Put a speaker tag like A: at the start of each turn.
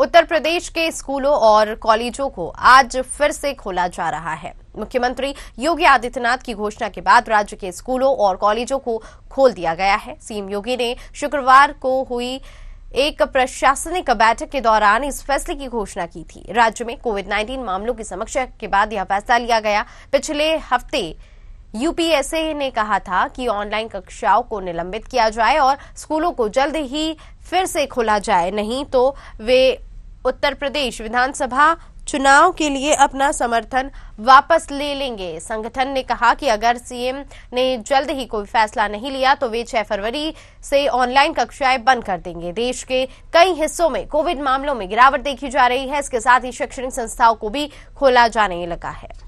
A: उत्तर प्रदेश के स्कूलों और कॉलेजों को आज फिर से खोला जा रहा है मुख्यमंत्री योगी आदित्यनाथ की घोषणा के बाद राज्य के स्कूलों और कॉलेजों को खोल दिया गया है सीएम योगी ने शुक्रवार को हुई एक प्रशासनिक बैठक के दौरान इस फैसले की घोषणा की थी राज्य में कोविड 19 मामलों की समीक्षा के बाद यह फैसला लिया गया पिछले हफ्ते यूपीएसए ने कहा था कि ऑनलाइन कक्षाओं को निलंबित किया जाए और स्कूलों को जल्द ही फिर से खोला जाए नहीं तो वे उत्तर प्रदेश विधानसभा चुनाव के लिए अपना समर्थन वापस ले लेंगे संगठन ने कहा कि अगर सीएम ने जल्द ही कोई फैसला नहीं लिया तो वे 6 फरवरी से ऑनलाइन कक्षाएं बंद कर देंगे देश के कई हिस्सों में कोविड मामलों में गिरावट देखी जा रही है इसके साथ ही शैक्षणिक संस्थाओं को भी खोला जाने लगा है